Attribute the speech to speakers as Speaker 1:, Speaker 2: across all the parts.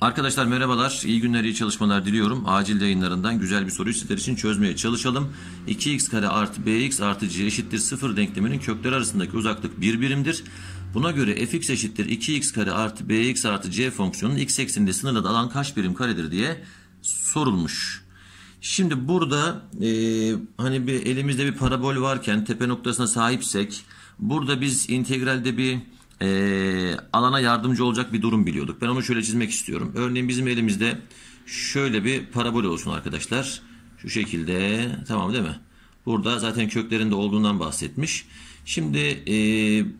Speaker 1: Arkadaşlar merhabalar, iyi günler, iyi çalışmalar diliyorum. Acil yayınlarından güzel bir soruyu sizler için çözmeye çalışalım. 2x kare artı bx artı c eşittir 0 denkleminin kökler arasındaki uzaklık bir birimdir. Buna göre fx eşittir 2x kare artı bx artı c fonksiyonunun x ekseninde sınırlı alan kaç birim karedir diye sorulmuş. Şimdi burada e, hani bir elimizde bir parabol varken tepe noktasına sahipsek burada biz integralde bir e, alana yardımcı olacak bir durum biliyorduk. Ben onu şöyle çizmek istiyorum. Örneğin bizim elimizde şöyle bir parabol olsun arkadaşlar. Şu şekilde tamam değil mi? Burada zaten köklerinde olduğundan bahsetmiş. Şimdi e,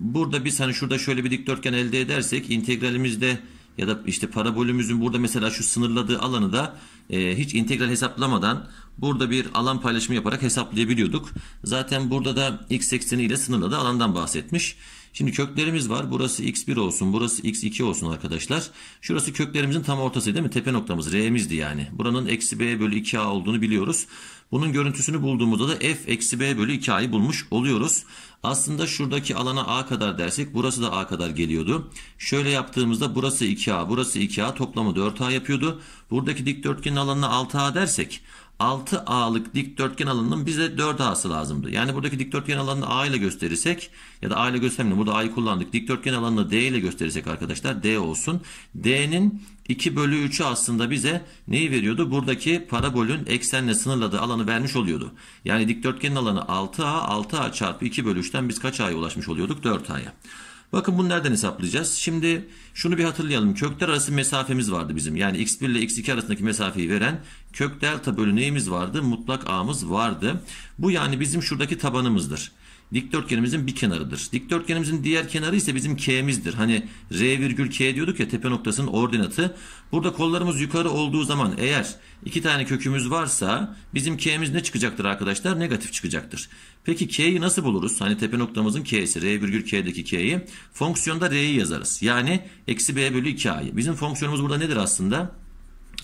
Speaker 1: burada biz hani şurada şöyle bir dikdörtgen elde edersek integralimizde ya da işte parabolümüzün burada mesela şu sınırladığı alanı da e, hiç integral hesaplamadan burada bir alan paylaşımı yaparak hesaplayabiliyorduk. Zaten burada da x ekseni ile sınırladığı alandan bahsetmiş. Şimdi köklerimiz var. Burası x1 olsun. Burası x2 olsun arkadaşlar. Şurası köklerimizin tam ortası değil mi? Tepe noktamız r'mizdi yani. Buranın eksi b bölü 2a olduğunu biliyoruz. Bunun görüntüsünü bulduğumuzda da f eksi b bölü 2a'yı bulmuş oluyoruz. Aslında şuradaki alana a kadar dersek burası da a kadar geliyordu. Şöyle yaptığımızda burası 2a, burası 2a toplamı 4a yapıyordu. Buradaki dikdörtgenin alanına 6a dersek 6 A'lık dikdörtgen alanının bize 4 A'sı lazımdı. Yani buradaki dikdörtgen alanını A ile gösterirsek ya da A ile göstermeyelim. Burada A'yı kullandık. Dikdörtgen alanını D ile gösterirsek arkadaşlar D olsun. D'nin 2 bölü 3'ü aslında bize neyi veriyordu? Buradaki parabolün eksenle sınırladığı alanı vermiş oluyordu. Yani dikdörtgenin alanı 6A, 6A çarpı 2 bölü 3'ten biz kaç A'ya ulaşmış oluyorduk? 4A'ya. Bakın bunu nereden hesaplayacağız? Şimdi şunu bir hatırlayalım. Kökler arası mesafemiz vardı bizim. Yani x1 ile x2 arasındaki mesafeyi veren kök delta bölü neyimiz vardı? Mutlak a'mız vardı. Bu yani bizim şuradaki tabanımızdır dikdörtgenimizin bir kenarıdır. Dikdörtgenimizin diğer kenarı ise bizim K'mizdir. Hani R virgül K diyorduk ya tepe noktasının ordinatı. Burada kollarımız yukarı olduğu zaman eğer iki tane kökümüz varsa bizim K'miz ne çıkacaktır arkadaşlar? Negatif çıkacaktır. Peki K'yi nasıl buluruz? Hani tepe noktamızın K'si R virgül K'deki K'yi. Fonksiyonda R'yi yazarız. Yani eksi B bölü 2A'yı. Bizim fonksiyonumuz burada nedir aslında?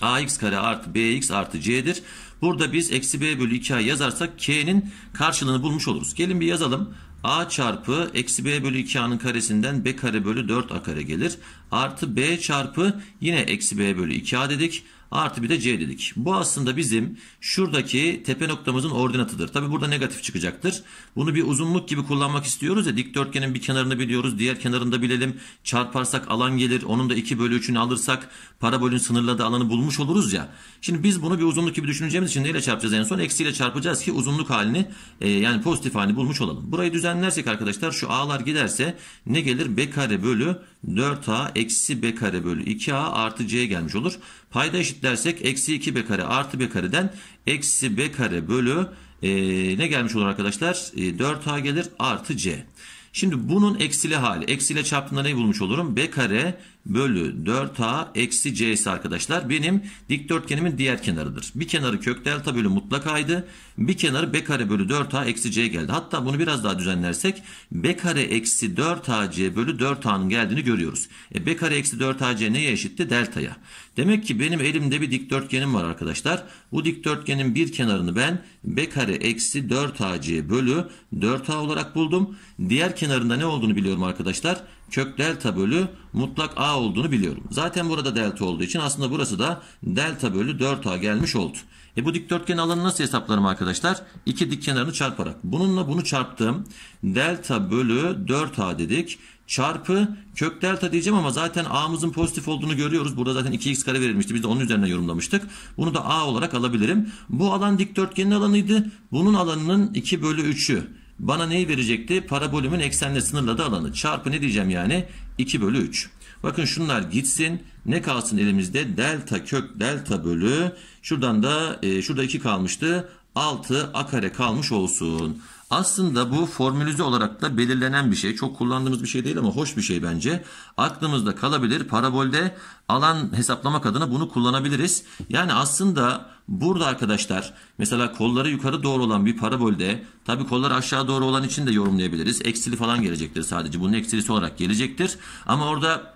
Speaker 1: ax kare artı bx artı c'dir. Burada biz eksi b bölü 2a yazarsak k'nin karşılığını bulmuş oluruz. Gelin bir yazalım. a çarpı eksi b bölü 2a'nın karesinden b kare bölü 4a kare gelir. Artı b çarpı yine eksi b bölü 2a dedik. Artı bir de C dedik. Bu aslında bizim şuradaki tepe noktamızın ordinatıdır. Tabi burada negatif çıkacaktır. Bunu bir uzunluk gibi kullanmak istiyoruz ya. Dikdörtgenin bir kenarını biliyoruz. Diğer kenarını da bilelim. Çarparsak alan gelir. Onun da 2 bölü 3'ünü alırsak parabolün sınırladığı alanı bulmuş oluruz ya. Şimdi biz bunu bir uzunluk gibi düşüneceğimiz için neyle çarpacağız en son? Eksiyle çarpacağız ki uzunluk halini e, yani pozitif halini bulmuş olalım. Burayı düzenlersek arkadaşlar şu a'lar giderse ne gelir? B kare bölü 4a eksi b kare bölü 2a artı c gelmiş olur. Payda eşit eşitlersek eksi 2b kare artı b kareden eksi b kare bölü e, ne gelmiş olur arkadaşlar? E, 4a gelir artı c. Şimdi bunun eksili hali. Eksiyle çarptığında neyi bulmuş olurum? b kare bölü 4a eksi c ise arkadaşlar benim dikdörtgenimin diğer kenarıdır. Bir kenarı kök delta bölü mutlak aydı. Bir kenarı b kare bölü 4a eksi c geldi. Hatta bunu biraz daha düzenlersek b kare eksi 4ac bölü 4a'nın geldiğini görüyoruz. E, b kare eksi 4ac neye eşitti? Delta'ya. Demek ki benim elimde bir dikdörtgenim var arkadaşlar. Bu dikdörtgenin bir kenarını ben b kare eksi 4ac bölü 4a olarak buldum. Diğer kenarında ne olduğunu biliyorum arkadaşlar kök delta bölü mutlak A olduğunu biliyorum. Zaten burada delta olduğu için aslında burası da delta bölü 4A gelmiş oldu. E bu dikdörtgen alanı nasıl hesaplarım arkadaşlar? İki dik kenarını çarparak. Bununla bunu çarptım. Delta bölü 4A dedik. Çarpı kök delta diyeceğim ama zaten A'mızın pozitif olduğunu görüyoruz. Burada zaten 2x kare verilmişti. Biz de onun üzerine yorumlamıştık. Bunu da A olarak alabilirim. Bu alan dikdörtgenin alanıydı. Bunun alanının 2 bölü 3'ü. Bana neyi verecekti? Parabolümün eksenle sınırladığı alanı. Çarpı ne diyeceğim yani? 2 bölü 3. Bakın şunlar gitsin. Ne kalsın elimizde? Delta kök delta bölü. Şuradan da e, şurada 2 kalmıştı. 6 a kare kalmış olsun. Aslında bu formülüze olarak da belirlenen bir şey. Çok kullandığımız bir şey değil ama hoş bir şey bence. Aklımızda kalabilir. Parabolde alan hesaplamak adına bunu kullanabiliriz. Yani aslında burada arkadaşlar mesela kolları yukarı doğru olan bir parabolde tabi kolları aşağı doğru olan için de yorumlayabiliriz. Eksili falan gelecektir sadece. Bunun eksilisi olarak gelecektir. Ama orada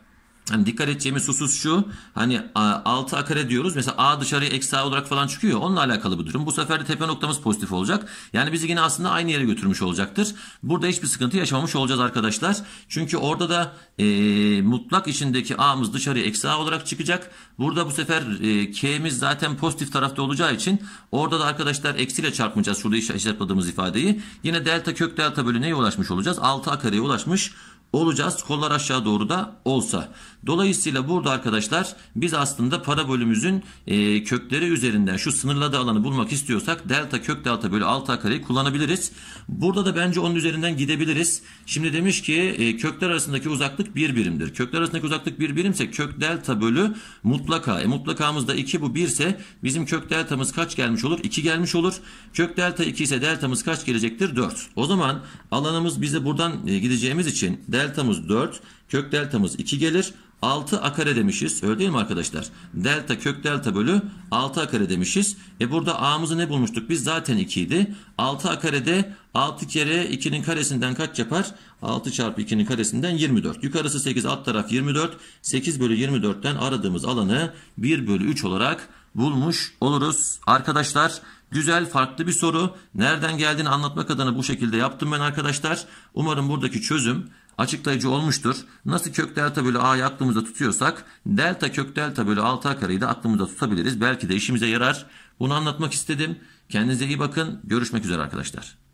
Speaker 1: Hani dikkat edeceğimiz husus şu. Hani 6 akare diyoruz. Mesela a dışarıya eksi a olarak falan çıkıyor. Onunla alakalı bu durum. Bu sefer de tepe noktamız pozitif olacak. Yani bizi yine aslında aynı yere götürmüş olacaktır. Burada hiçbir sıkıntı yaşamamış olacağız arkadaşlar. Çünkü orada da e, mutlak içindeki a'mız dışarıya eksi a olarak çıkacak. Burada bu sefer e, k'miz zaten pozitif tarafta olacağı için orada da arkadaşlar eksiyle çarpmayacağız. Şurada işaretladığımız ifadeyi. Yine delta kök delta bölü neye ulaşmış olacağız? 6 akareye ulaşmış olacağız. Kollar aşağı doğru da olsa. Dolayısıyla burada arkadaşlar biz aslında parabolümüzün e, kökleri üzerinden şu sınırladığı alanı bulmak istiyorsak delta kök delta bölü 6 kareyi kullanabiliriz. Burada da bence onun üzerinden gidebiliriz. Şimdi demiş ki e, kökler arasındaki uzaklık bir birimdir. Kökler arasındaki uzaklık bir birimse kök delta bölü mutlaka. E, mutlakamız da 2 bu 1 ise bizim kök deltamız kaç gelmiş olur? 2 gelmiş olur. Kök delta 2 ise deltamız kaç gelecektir? 4. O zaman alanımız bize buradan e, gideceğimiz için delta deltamız 4, kök deltamız 2 gelir. 6 a kare demişiz. Öyle değil mi arkadaşlar? Delta kök delta bölü 6 a kare demişiz. E burada a'mızı ne bulmuştuk? Biz zaten 2 idi. 6 a karede 6 kere 2'nin karesinden kaç yapar? 6 çarpı 2'nin karesinden 24. Yukarısı 8 alt taraf 24. 8 bölü 24'ten aradığımız alanı 1 bölü 3 olarak bulmuş oluruz. Arkadaşlar Güzel, farklı bir soru. Nereden geldiğini anlatmak adına bu şekilde yaptım ben arkadaşlar. Umarım buradaki çözüm açıklayıcı olmuştur. Nasıl kök delta bölü a'yı aklımızda tutuyorsak delta kök delta bölü 6a kareyi de aklımızda tutabiliriz. Belki de işimize yarar. Bunu anlatmak istedim. Kendinize iyi bakın. Görüşmek üzere arkadaşlar.